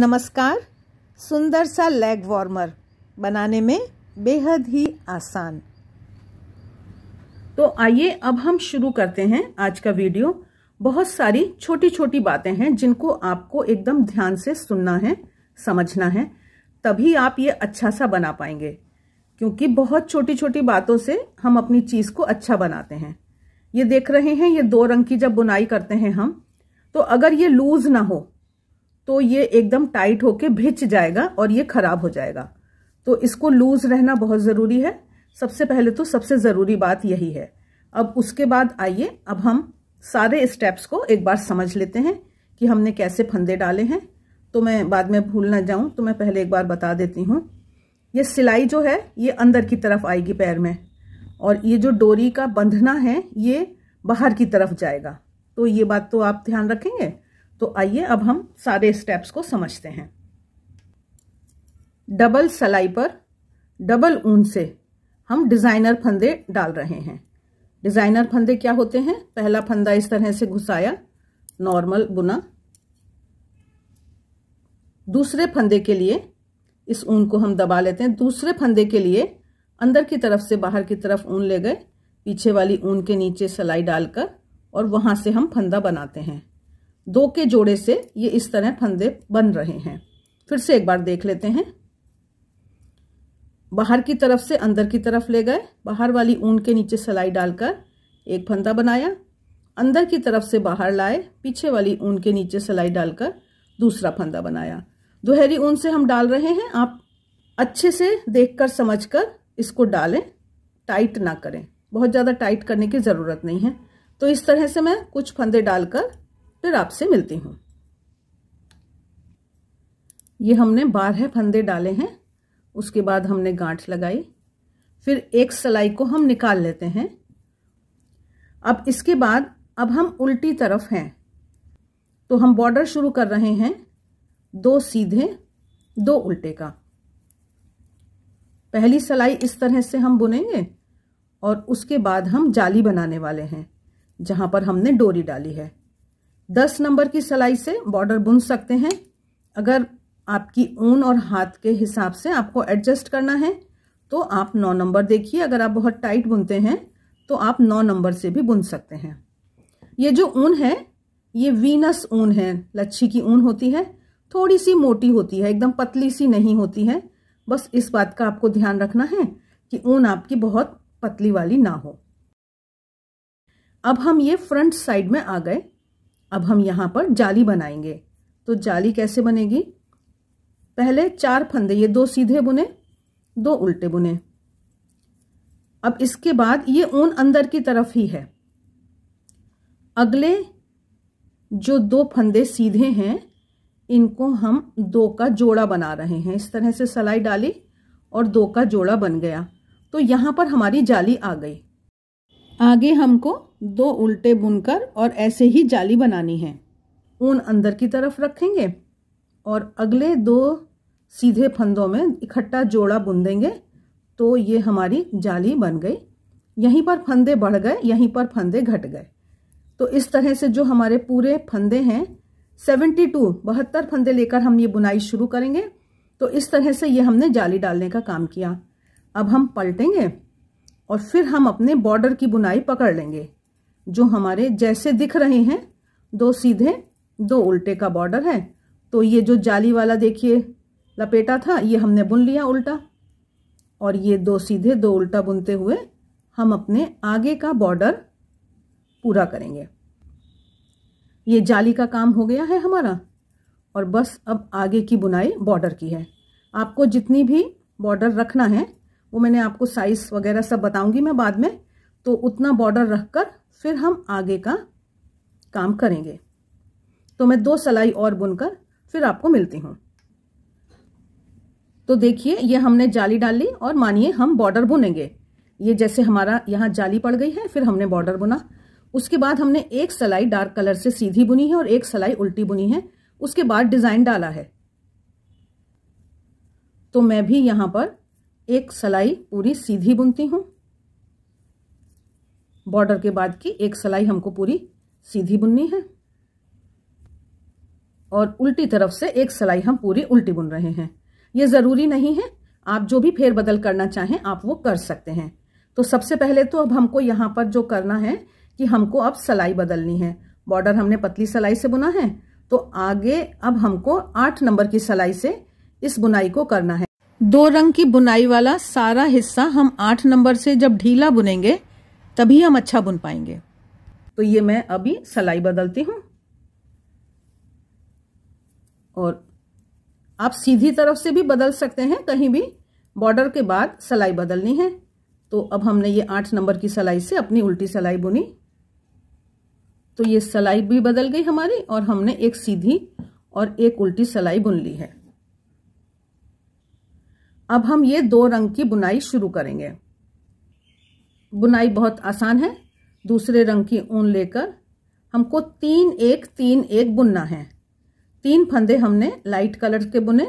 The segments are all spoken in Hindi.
नमस्कार सुंदर सा लेग वार्मर बनाने में बेहद ही आसान तो आइए अब हम शुरू करते हैं आज का वीडियो बहुत सारी छोटी छोटी बातें हैं जिनको आपको एकदम ध्यान से सुनना है समझना है तभी आप ये अच्छा सा बना पाएंगे क्योंकि बहुत छोटी छोटी बातों से हम अपनी चीज़ को अच्छा बनाते हैं ये देख रहे हैं ये दो रंग की जब बुनाई करते हैं हम तो अगर ये लूज़ ना हो तो ये एकदम टाइट होके भिच जाएगा और ये खराब हो जाएगा तो इसको लूज रहना बहुत ज़रूरी है सबसे पहले तो सबसे ज़रूरी बात यही है अब उसके बाद आइए अब हम सारे स्टेप्स को एक बार समझ लेते हैं कि हमने कैसे फंदे डाले हैं तो मैं बाद में भूल ना जाऊं तो मैं पहले एक बार बता देती हूँ ये सिलाई जो है ये अंदर की तरफ आएगी पैर में और ये जो डोरी का बंधना है ये बाहर की तरफ जाएगा तो ये बात तो आप ध्यान रखेंगे तो आइए अब हम सारे स्टेप्स को समझते हैं डबल सलाई पर डबल ऊन से हम डिज़ाइनर फंदे डाल रहे हैं डिज़ाइनर फंदे क्या होते हैं पहला फंदा इस तरह से घुसाया नॉर्मल बुना दूसरे फंदे के लिए इस ऊन को हम दबा लेते हैं दूसरे फंदे के लिए अंदर की तरफ से बाहर की तरफ ऊन ले गए पीछे वाली ऊन के नीचे सलाई डालकर और वहां से हम फंदा बनाते हैं दो के जोड़े से ये इस तरह फंदे बन रहे हैं फिर से एक बार देख लेते हैं बाहर की तरफ से अंदर की तरफ ले गए बाहर वाली ऊन के नीचे सिलाई डालकर एक फंदा बनाया अंदर की तरफ से बाहर लाए पीछे वाली ऊन के नीचे सिलाई डालकर दूसरा फंदा बनाया दोहरी ऊन से हम डाल रहे हैं आप अच्छे से देखकर समझकर इसको डालें टाइट ना करें बहुत ज़्यादा टाइट करने की ज़रूरत नहीं है तो इस तरह से मैं कुछ फंदे डालकर फिर आपसे मिलती हूँ ये हमने बारह फंदे डाले हैं उसके बाद हमने गांठ लगाई फिर एक सलाई को हम निकाल लेते हैं अब इसके बाद अब हम उल्टी तरफ हैं तो हम बॉर्डर शुरू कर रहे हैं दो सीधे दो उल्टे का पहली सलाई इस तरह से हम बुनेंगे और उसके बाद हम जाली बनाने वाले हैं जहां पर हमने डोरी डाली है दस नंबर की सिलाई से बॉर्डर बुन सकते हैं अगर आपकी ऊन और हाथ के हिसाब से आपको एडजस्ट करना है तो आप नौ नंबर देखिए अगर आप बहुत टाइट बुनते हैं तो आप नौ नंबर से भी बुन सकते हैं ये जो ऊन है ये वीनस ऊन है लच्छी की ऊन होती है थोड़ी सी मोटी होती है एकदम पतली सी नहीं होती है बस इस बात का आपको ध्यान रखना है कि ऊन आपकी बहुत पतली वाली ना हो अब हम ये फ्रंट साइड में आ गए अब हम यहाँ पर जाली बनाएंगे तो जाली कैसे बनेगी पहले चार फंदे ये दो सीधे बुने दो उल्टे बुने अब इसके बाद ये ऊन अंदर की तरफ ही है अगले जो दो फंदे सीधे हैं इनको हम दो का जोड़ा बना रहे हैं इस तरह से सलाई डाली और दो का जोड़ा बन गया तो यहाँ पर हमारी जाली आ गई आगे हमको दो उल्टे बुनकर और ऐसे ही जाली बनानी है ऊन अंदर की तरफ रखेंगे और अगले दो सीधे फंदों में इकट्ठा जोड़ा बुन देंगे तो ये हमारी जाली बन गई यहीं पर फंदे बढ़ गए यहीं पर फंदे घट गए तो इस तरह से जो हमारे पूरे फंदे हैं सेवेंटी टू बहत्तर फंदे लेकर हम ये बुनाई शुरू करेंगे तो इस तरह से ये हमने जाली डालने का काम किया अब हम पलटेंगे और फिर हम अपने बॉर्डर की बुनाई पकड़ लेंगे जो हमारे जैसे दिख रहे हैं दो सीधे दो उल्टे का बॉर्डर है तो ये जो जाली वाला देखिए लपेटा था ये हमने बुन लिया उल्टा और ये दो सीधे दो उल्टा बुनते हुए हम अपने आगे का बॉर्डर पूरा करेंगे ये जाली का काम हो गया है हमारा और बस अब आगे की बुनाई बॉर्डर की है आपको जितनी भी बॉर्डर रखना है वो मैंने आपको साइज़ वगैरह सब बताऊंगी मैं बाद में तो उतना बॉर्डर रखकर फिर हम आगे का काम करेंगे तो मैं दो सलाई और बुनकर फिर आपको मिलती हूँ तो देखिए ये हमने जाली डाल ली और मानिए हम बॉर्डर बुनेंगे ये जैसे हमारा यहाँ जाली पड़ गई है फिर हमने बॉर्डर बुना उसके बाद हमने एक सलाई डार्क कलर से सीधी बुनी है और एक सलाई उल्टी बुनी है उसके बाद डिज़ाइन डाला है तो मैं भी यहाँ पर एक सलाई पूरी सीधी बुनती हूँ बॉर्डर के बाद की एक सिलाई हमको पूरी सीधी बुननी है और उल्टी तरफ से एक सिलाई हम पूरी उल्टी बुन रहे हैं ये ज़रूरी नहीं है आप जो भी फेर बदल करना चाहें आप वो कर सकते हैं तो सबसे पहले तो अब हमको यहाँ पर जो करना है कि हमको अब सिलाई बदलनी है बॉर्डर हमने पतली सिलाई से बुना है तो आगे अब हमको आठ नंबर की सिलाई से इस बुनाई को करना है दो रंग की बुनाई वाला सारा हिस्सा हम आठ नंबर से जब ढीला बुनेंगे तभी हम अच्छा बुन पाएंगे तो ये मैं अभी सलाई बदलती हूँ और आप सीधी तरफ से भी बदल सकते हैं कहीं भी बॉर्डर के बाद सलाई बदलनी है तो अब हमने ये आठ नंबर की सलाई से अपनी उल्टी सलाई बुनी तो ये सलाई भी बदल गई हमारी और हमने एक सीधी और एक उल्टी सलाई बुन ली है अब हम ये दो रंग की बुनाई शुरू करेंगे बुनाई बहुत आसान है दूसरे रंग की ऊन लेकर हमको तीन एक तीन एक बुनना है तीन फंदे हमने लाइट कलर के बुने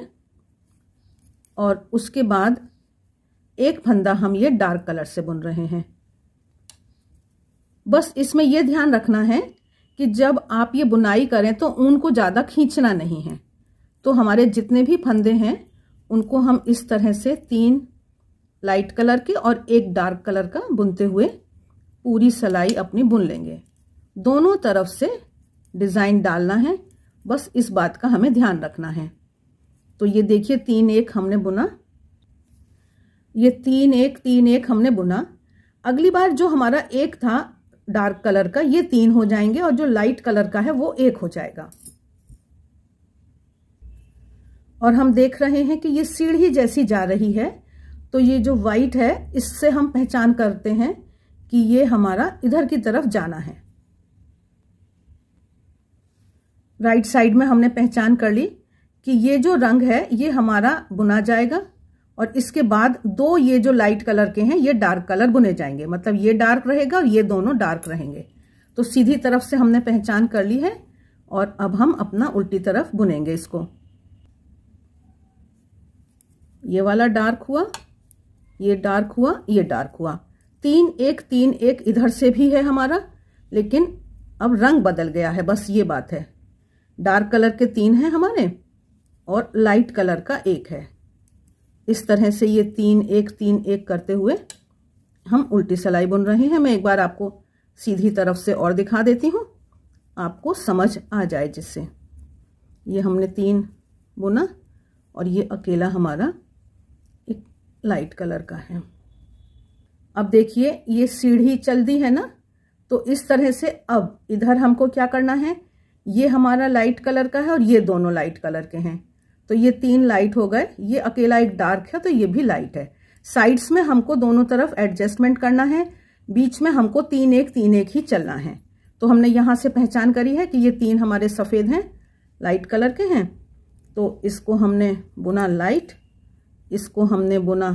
और उसके बाद एक फंदा हम ये डार्क कलर से बुन रहे हैं बस इसमें यह ध्यान रखना है कि जब आप ये बुनाई करें तो ऊन को ज़्यादा खींचना नहीं है तो हमारे जितने भी फंदे हैं उनको हम इस तरह से तीन लाइट कलर के और एक डार्क कलर का बुनते हुए पूरी सलाई अपनी बुन लेंगे दोनों तरफ से डिज़ाइन डालना है बस इस बात का हमें ध्यान रखना है तो ये देखिए तीन एक हमने बुना ये तीन एक तीन एक हमने बुना अगली बार जो हमारा एक था डार्क कलर का ये तीन हो जाएंगे और जो लाइट कलर का है वो एक हो जाएगा और हम देख रहे हैं कि ये सीढ़ी जैसी जा रही है तो ये जो वाइट है इससे हम पहचान करते हैं कि ये हमारा इधर की तरफ जाना है राइट right साइड में हमने पहचान कर ली कि ये जो रंग है ये हमारा बुना जाएगा और इसके बाद दो ये जो लाइट कलर के हैं ये डार्क कलर बुने जाएंगे मतलब ये डार्क रहेगा और ये दोनों डार्क रहेंगे तो सीधी तरफ से हमने पहचान कर ली है और अब हम अपना उल्टी तरफ बुनेंगे इसको ये वाला डार्क हुआ ये डार्क हुआ ये डार्क हुआ तीन एक तीन एक इधर से भी है हमारा लेकिन अब रंग बदल गया है बस ये बात है डार्क कलर के तीन हैं हमारे और लाइट कलर का एक है इस तरह से ये तीन एक तीन एक करते हुए हम उल्टी सिलाई बुन रहे हैं मैं एक बार आपको सीधी तरफ से और दिखा देती हूँ आपको समझ आ जाए जिससे ये हमने तीन बुना और ये अकेला हमारा लाइट कलर का है अब देखिए ये सीढ़ी चल दी है ना तो इस तरह से अब इधर हमको क्या करना है ये हमारा लाइट कलर का है और ये दोनों लाइट कलर के हैं तो ये तीन लाइट हो गए ये अकेला एक डार्क है तो ये भी लाइट है साइड्स में हमको दोनों तरफ एडजस्टमेंट करना है बीच में हमको तीन एक तीन एक ही चलना है तो हमने यहां से पहचान करी है कि ये तीन हमारे सफ़ेद हैं लाइट कलर के हैं तो इसको हमने बुना लाइट इसको हमने बुना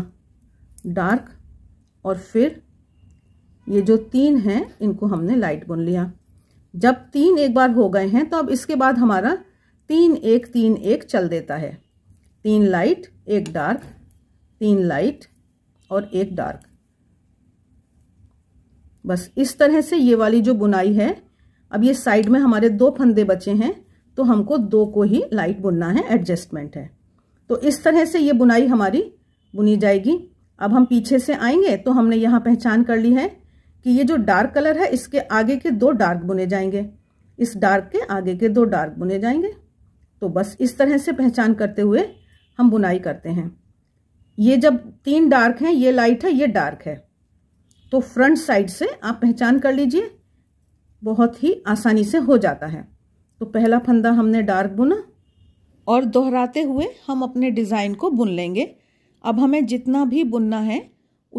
डार्क और फिर ये जो तीन हैं इनको हमने लाइट बुन लिया जब तीन एक बार हो गए हैं तो अब इसके बाद हमारा तीन एक तीन एक चल देता है तीन लाइट एक डार्क तीन लाइट और एक डार्क बस इस तरह से ये वाली जो बुनाई है अब ये साइड में हमारे दो फंदे बचे हैं तो हमको दो को ही लाइट बुनना है एडजस्टमेंट है तो इस तरह से ये बुनाई हमारी बुनी जाएगी अब हम पीछे से आएंगे तो हमने यहाँ पहचान कर ली है कि ये जो डार्क कलर है इसके आगे के दो डार्क बुने जाएंगे इस डार्क के आगे के दो डार्क बुने जाएंगे तो बस इस तरह से पहचान करते हुए हम बुनाई करते हैं ये जब तीन डार्क हैं ये लाइट है ये डार्क है तो फ्रंट साइड से आप पहचान कर लीजिए बहुत ही आसानी से हो जाता है तो पहला फंदा हमने डार्क बुना और दोहराते हुए हम अपने डिज़ाइन को बुन लेंगे अब हमें जितना भी बुनना है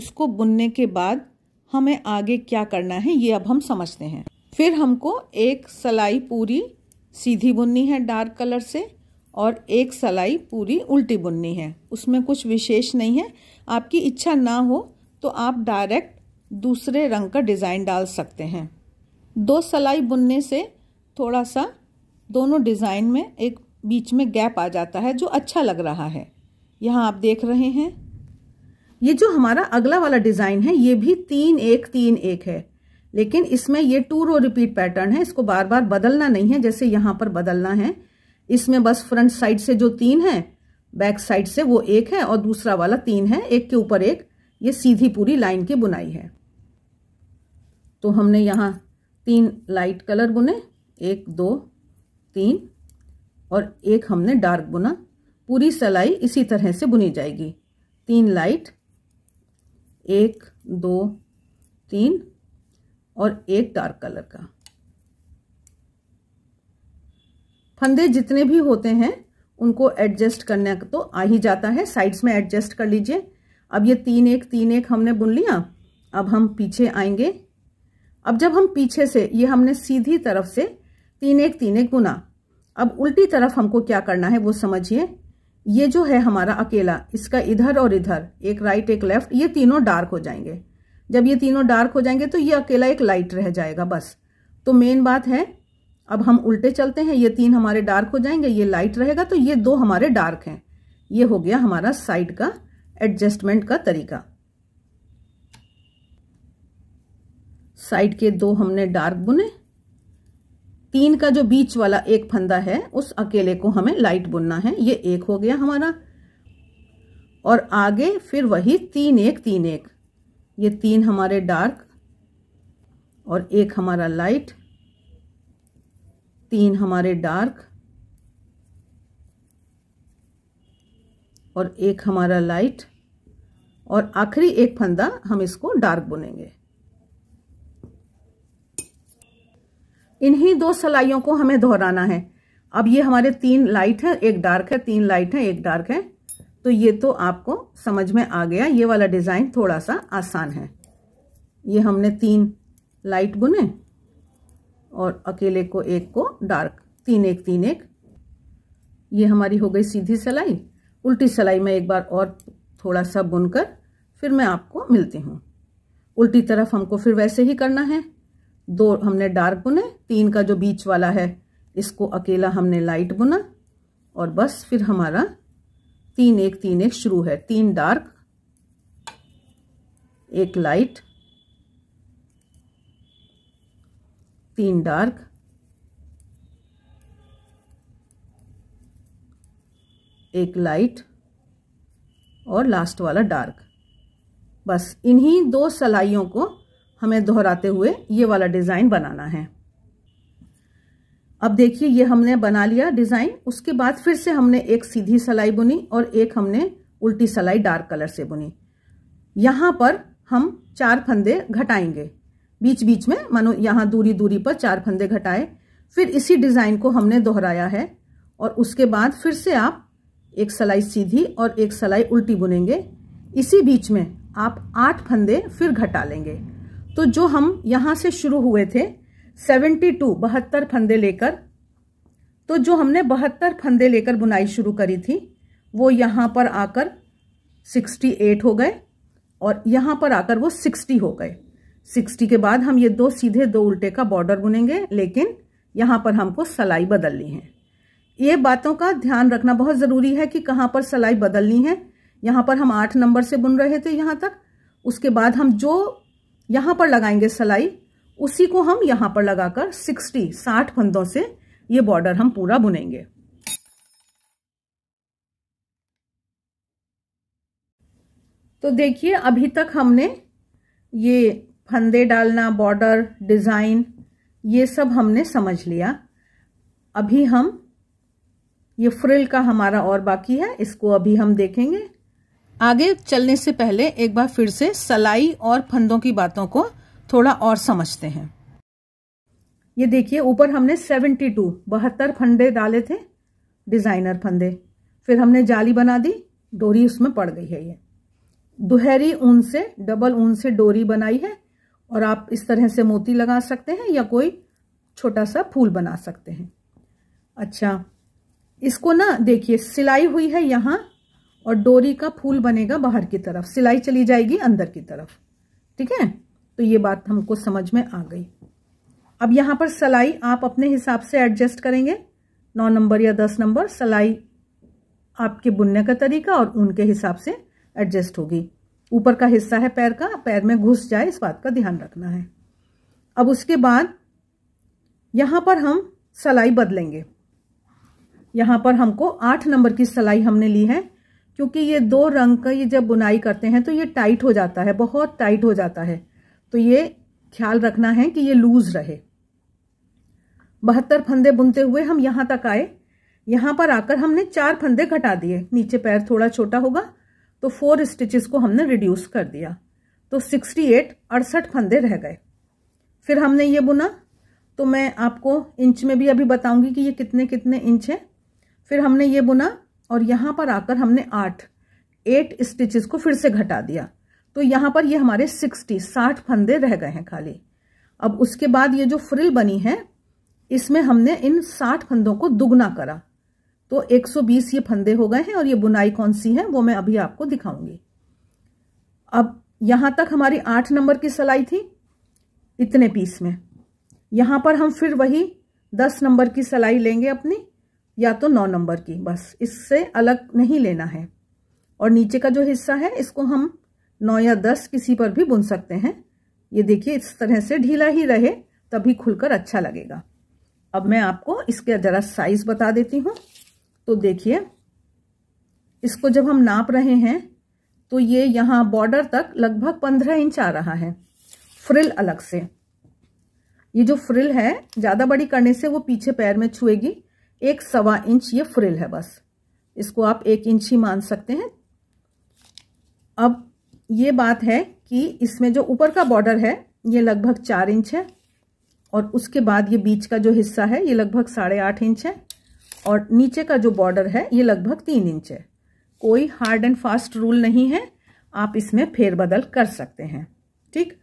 उसको बुनने के बाद हमें आगे क्या करना है ये अब हम समझते हैं फिर हमको एक सलाई पूरी सीधी बुननी है डार्क कलर से और एक सलाई पूरी उल्टी बुननी है उसमें कुछ विशेष नहीं है आपकी इच्छा ना हो तो आप डायरेक्ट दूसरे रंग का डिज़ाइन डाल सकते हैं दो सलाई बुनने से थोड़ा सा दोनों डिज़ाइन में एक बीच में गैप आ जाता है जो अच्छा लग रहा है यहाँ आप देख रहे हैं ये जो हमारा अगला वाला डिज़ाइन है ये भी तीन एक तीन एक है लेकिन इसमें ये टू रो रिपीट पैटर्न है इसको बार बार बदलना नहीं है जैसे यहाँ पर बदलना है इसमें बस फ्रंट साइड से जो तीन है बैक साइड से वो एक है और दूसरा वाला तीन है एक के ऊपर एक ये सीधी पूरी लाइन की बुनाई है तो हमने यहाँ तीन लाइट कलर बुने एक दो तीन और एक हमने डार्क बुना पूरी सलाई इसी तरह से बुनी जाएगी तीन लाइट एक दो तीन और एक डार्क कलर का फंदे जितने भी होते हैं उनको एडजस्ट करने तो आ ही जाता है साइड्स में एडजस्ट कर लीजिए अब ये तीन एक तीन एक हमने बुन लिया अब हम पीछे आएंगे अब जब हम पीछे से ये हमने सीधी तरफ से तीन एक तीन एक बुना अब उल्टी तरफ हमको क्या करना है वो समझिए ये जो है हमारा अकेला इसका इधर और इधर एक राइट एक लेफ्ट ये तीनों डार्क हो जाएंगे जब ये तीनों डार्क हो जाएंगे तो ये अकेला एक लाइट रह जाएगा बस तो मेन बात है अब हम उल्टे चलते हैं ये तीन हमारे डार्क हो जाएंगे ये लाइट रहेगा तो ये दो हमारे डार्क हैं ये हो गया हमारा साइड का एडजस्टमेंट का तरीका साइड के दो हमने डार्क बुने तीन का जो बीच वाला एक फंदा है उस अकेले को हमें लाइट बुनना है ये एक हो गया हमारा और आगे फिर वही तीन एक तीन एक ये तीन हमारे डार्क और एक हमारा लाइट तीन हमारे डार्क और एक हमारा लाइट और आखिरी एक फंदा हम इसको डार्क बुनेंगे इन्हीं दो सलाइयों को हमें दोहराना है अब ये हमारे तीन लाइट है एक डार्क है तीन लाइट है एक डार्क है तो ये तो आपको समझ में आ गया ये वाला डिज़ाइन थोड़ा सा आसान है ये हमने तीन लाइट बुने और अकेले को एक को डार्क तीन एक तीन एक ये हमारी हो गई सीधी सिलाई उल्टी सिलाई में एक बार और थोड़ा सा बुनकर फिर मैं आपको मिलती हूँ उल्टी तरफ हमको फिर वैसे ही करना है दो हमने डार्क बुने तीन का जो बीच वाला है इसको अकेला हमने लाइट बुना और बस फिर हमारा तीन एक तीन एक शुरू है तीन डार्क एक लाइट तीन डार्क एक लाइट और लास्ट वाला डार्क बस इन्हीं दो सलाइयों को हमें दोहराते हुए ये वाला डिज़ाइन बनाना है अब देखिए ये हमने बना लिया डिज़ाइन उसके बाद फिर से हमने एक सीधी सलाई बुनी और एक हमने उल्टी सलाई डार्क कलर से बुनी यहाँ पर हम चार फंदे घटाएंगे बीच बीच में मानो यहाँ दूरी दूरी पर चार फंदे घटाए फिर इसी डिज़ाइन को हमने दोहराया है और उसके बाद फिर से आप एक सलाई सीधी और एक सलाई उल्टी बुनेंगे इसी बीच में आप आठ फंदे फिर घटा लेंगे तो जो हम यहाँ से शुरू हुए थे सेवेंटी टू बहत्तर फंदे लेकर तो जो हमने बहत्तर फंदे लेकर बुनाई शुरू करी थी वो यहाँ पर आकर सिक्सटी एट हो गए और यहाँ पर आकर वो सिक्सटी हो गए सिक्सटी के बाद हम ये दो सीधे दो उल्टे का बॉर्डर बुनेंगे लेकिन यहाँ पर हमको सलाई बदलनी है ये बातों का ध्यान रखना बहुत ज़रूरी है कि कहाँ पर सलाई बदलनी है यहाँ पर हम आठ नंबर से बुन रहे थे यहाँ तक उसके बाद हम जो यहां पर लगाएंगे सलाई उसी को हम यहां पर लगाकर 60 60 फंदों से ये बॉर्डर हम पूरा बुनेंगे तो देखिए अभी तक हमने ये फंदे डालना बॉर्डर डिज़ाइन ये सब हमने समझ लिया अभी हम ये फ्रिल का हमारा और बाकी है इसको अभी हम देखेंगे आगे चलने से पहले एक बार फिर से सलाई और फंदों की बातों को थोड़ा और समझते हैं ये देखिए ऊपर हमने 72 टू बहत्तर फंदे डाले थे डिज़ाइनर फंदे फिर हमने जाली बना दी डोरी उसमें पड़ गई है ये दुहरी ऊन से डबल ऊन से डोरी बनाई है और आप इस तरह से मोती लगा सकते हैं या कोई छोटा सा फूल बना सकते हैं अच्छा इसको ना देखिए सिलाई हुई है यहाँ और डोरी का फूल बनेगा बाहर की तरफ सिलाई चली जाएगी अंदर की तरफ ठीक है तो ये बात हमको समझ में आ गई अब यहाँ पर सलाई आप अपने हिसाब से एडजस्ट करेंगे नौ नंबर या दस नंबर सलाई आपके बुनने का तरीका और उनके हिसाब से एडजस्ट होगी ऊपर का हिस्सा है पैर का पैर में घुस जाए इस बात का ध्यान रखना है अब उसके बाद यहाँ पर हम सलाई बदलेंगे यहाँ पर हमको आठ नंबर की सलाई हमने ली है क्योंकि ये दो रंग का ये जब बुनाई करते हैं तो ये टाइट हो जाता है बहुत टाइट हो जाता है तो ये ख्याल रखना है कि ये लूज रहे बहत्तर फंदे बुनते हुए हम यहां तक आए यहां पर आकर हमने चार फंदे घटा दिए नीचे पैर थोड़ा छोटा होगा तो फोर स्टिचेस को हमने रिड्यूस कर दिया तो सिक्सटी एट अड़सठ फंदे रह गए फिर हमने ये बुना तो मैं आपको इंच में भी अभी बताऊंगी कि ये कितने कितने इंच है फिर हमने ये बुना और यहाँ पर आकर हमने आठ एट स्टिचेस को फिर से घटा दिया तो यहाँ पर ये हमारे सिक्सटी साठ फंदे रह गए हैं खाली अब उसके बाद ये जो फ्रिल बनी है इसमें हमने इन साठ फंदों को दुगना करा तो 120 ये फंदे हो गए हैं और ये बुनाई कौन सी है वो मैं अभी आपको दिखाऊंगी अब यहां तक हमारी आठ नंबर की सिलाई थी इतने पीस में यहां पर हम फिर वही दस नंबर की सिलाई लेंगे अपनी या तो नौ नंबर की बस इससे अलग नहीं लेना है और नीचे का जो हिस्सा है इसको हम नौ या दस किसी पर भी बुन सकते हैं ये देखिए इस तरह से ढीला ही रहे तभी खुलकर अच्छा लगेगा अब मैं आपको इसके ज़रा साइज बता देती हूँ तो देखिए इसको जब हम नाप रहे हैं तो ये यहाँ बॉर्डर तक लगभग पंद्रह इंच आ रहा है फ्रिल अलग से ये जो फ्रिल है ज़्यादा बड़ी करने से वो पीछे पैर में छुएगी एक सवा इंच ये फ्रिल है बस इसको आप एक इंच ही मान सकते हैं अब ये बात है कि इसमें जो ऊपर का बॉर्डर है ये लगभग चार इंच है और उसके बाद ये बीच का जो हिस्सा है ये लगभग साढ़े आठ इंच है और नीचे का जो बॉर्डर है ये लगभग तीन इंच है कोई हार्ड एंड फास्ट रूल नहीं है आप इसमें फेरबदल कर सकते हैं ठीक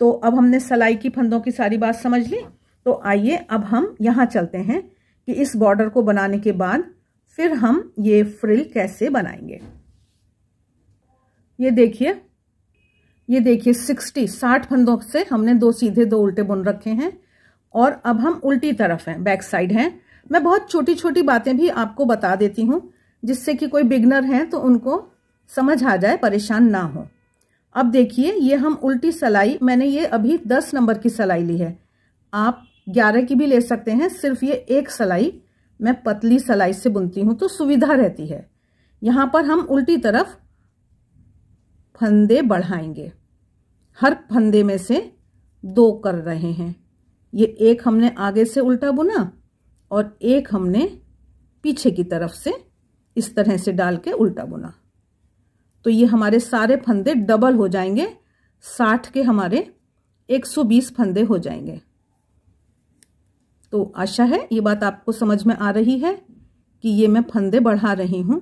तो अब हमने सलाई की फंदों की सारी बात समझ ली तो आइए अब हम यहाँ चलते हैं कि इस बॉर्डर को बनाने के बाद फिर हम ये फ्रिल कैसे बनाएंगे ये देखिए ये देखिए सिक्सटी साठ फंदों से हमने दो सीधे दो उल्टे बुन रखे हैं और अब हम उल्टी तरफ हैं बैक साइड हैं मैं बहुत छोटी छोटी बातें भी आपको बता देती हूँ जिससे कि कोई बिगनर हैं तो उनको समझ आ जाए परेशान ना हो अब देखिए ये हम उल्टी सलाई मैंने ये अभी दस नंबर की सलाई ली है आप ग्यारह की भी ले सकते हैं सिर्फ ये एक सलाई मैं पतली सलाई से बुनती हूँ तो सुविधा रहती है यहाँ पर हम उल्टी तरफ फंदे बढ़ाएंगे हर फंदे में से दो कर रहे हैं ये एक हमने आगे से उल्टा बुना और एक हमने पीछे की तरफ से इस तरह से डाल के उल्टा बुना तो ये हमारे सारे फंदे डबल हो जाएंगे साठ के हमारे 120 फंदे हो जाएंगे तो आशा है ये बात आपको समझ में आ रही है कि ये मैं फंदे बढ़ा रही हूँ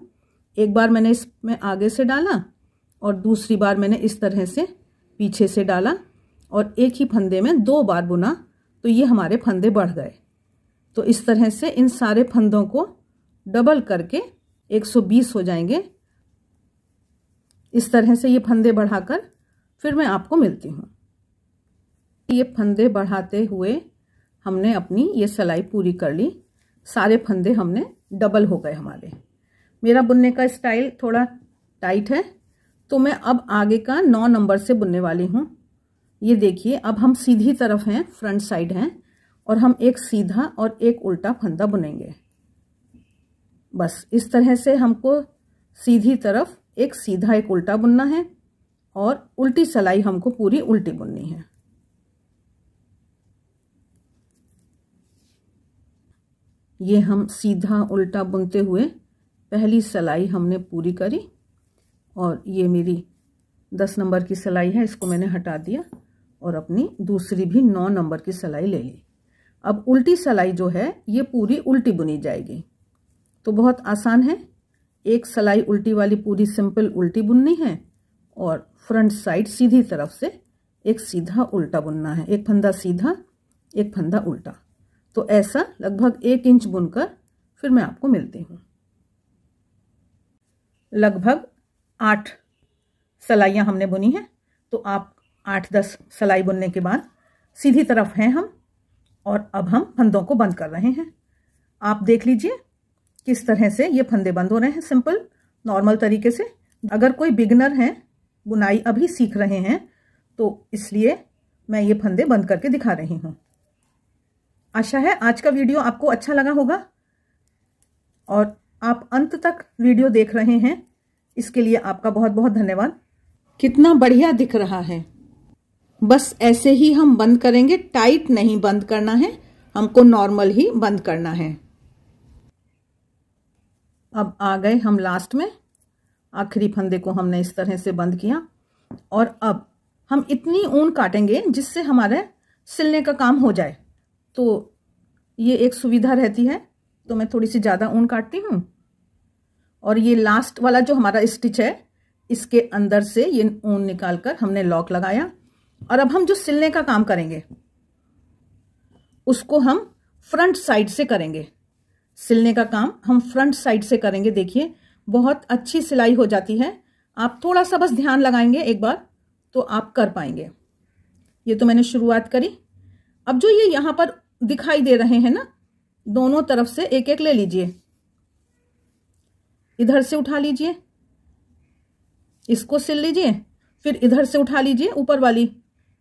एक बार मैंने इसमें आगे से डाला और दूसरी बार मैंने इस तरह से पीछे से डाला और एक ही फंदे में दो बार बुना तो ये हमारे फंदे बढ़ गए तो इस तरह से इन सारे फंदों को डबल करके 120 हो जाएंगे इस तरह से ये फंदे बढ़ाकर फिर मैं आपको मिलती हूँ ये फंदे बढ़ाते हुए हमने अपनी ये सिलाई पूरी कर ली सारे फंदे हमने डबल हो गए हमारे मेरा बुनने का स्टाइल थोड़ा टाइट है तो मैं अब आगे का नौ नंबर से बुनने वाली हूँ ये देखिए अब हम सीधी तरफ हैं फ्रंट साइड हैं और हम एक सीधा और एक उल्टा फंदा बुनेंगे बस इस तरह से हमको सीधी तरफ एक सीधा एक उल्टा बुनना है और उल्टी सिलाई हमको पूरी उल्टी बुननी है ये हम सीधा उल्टा बुनते हुए पहली सिलाई हमने पूरी करी और ये मेरी दस नंबर की सिलाई है इसको मैंने हटा दिया और अपनी दूसरी भी नौ नंबर की सिलाई ले ली अब उल्टी सिलाई जो है ये पूरी उल्टी बुनी जाएगी तो बहुत आसान है एक सिलाई उल्टी वाली पूरी सिंपल उल्टी बुननी है और फ्रंट साइड सीधी तरफ से एक सीधा उल्टा बुनना है एक फंदा सीधा एक फंदा उल्टा तो ऐसा लगभग एक इंच बुनकर फिर मैं आपको मिलती हूँ लगभग आठ सलाइयाँ हमने बुनी हैं तो आप आठ दस सलाई बुनने के बाद सीधी तरफ हैं हम और अब हम फंदों को बंद कर रहे हैं आप देख लीजिए किस तरह से ये फंदे बंद हो रहे हैं सिंपल नॉर्मल तरीके से अगर कोई बिगनर हैं बुनाई अभी सीख रहे हैं तो इसलिए मैं ये फंदे बंद करके दिखा रही हूँ आशा है आज का वीडियो आपको अच्छा लगा होगा और आप अंत तक वीडियो देख रहे हैं इसके लिए आपका बहुत बहुत धन्यवाद कितना बढ़िया दिख रहा है बस ऐसे ही हम बंद करेंगे टाइट नहीं बंद करना है हमको नॉर्मल ही बंद करना है अब आ गए हम लास्ट में आखिरी फंदे को हमने इस तरह से बंद किया और अब हम इतनी ऊन काटेंगे जिससे हमारे सिलने का काम हो जाए तो ये एक सुविधा रहती है तो मैं थोड़ी सी ज़्यादा ऊन काटती हूँ और ये लास्ट वाला जो हमारा स्टिच है इसके अंदर से ये ऊन निकाल कर हमने लॉक लगाया और अब हम जो सिलने का काम करेंगे उसको हम फ्रंट साइड से करेंगे सिलने का काम हम फ्रंट साइड से करेंगे देखिए बहुत अच्छी सिलाई हो जाती है आप थोड़ा सा बस ध्यान लगाएंगे एक बार तो आप कर पाएंगे ये तो मैंने शुरुआत करी अब जो ये यहाँ पर दिखाई दे रहे हैं ना दोनों तरफ से एक एक ले लीजिए इधर से उठा लीजिए इसको सिल लीजिए फिर इधर से उठा लीजिए ऊपर वाली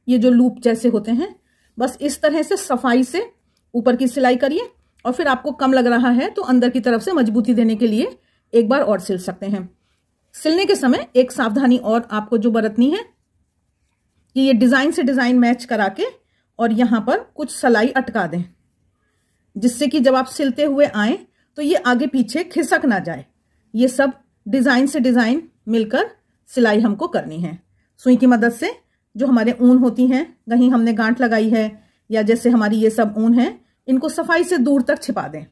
ये जो लूप जैसे होते हैं बस इस तरह से सफाई से ऊपर की सिलाई करिए और फिर आपको कम लग रहा है तो अंदर की तरफ से मजबूती देने के लिए एक बार और सिल सकते हैं सिलने के समय एक सावधानी और आपको जो बरतनी है कि ये डिजाइन से डिजाइन मैच करा के और यहाँ पर कुछ सलाई अटका दें जिससे कि जब आप सिलते हुए आए तो ये आगे पीछे खिसक ना जाए ये सब डिज़ाइन से डिज़ाइन मिलकर सिलाई हमको करनी है सुई की मदद से जो हमारे ऊन होती हैं कहीं हमने गांठ लगाई है या जैसे हमारी ये सब ऊन है इनको सफाई से दूर तक छिपा दें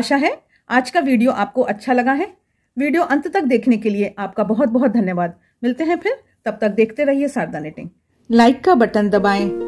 आशा है आज का वीडियो आपको अच्छा लगा है वीडियो अंत तक देखने के लिए आपका बहुत बहुत धन्यवाद मिलते हैं फिर तब तक देखते रहिए शारदा नेटिंग लाइक का बटन दबाएं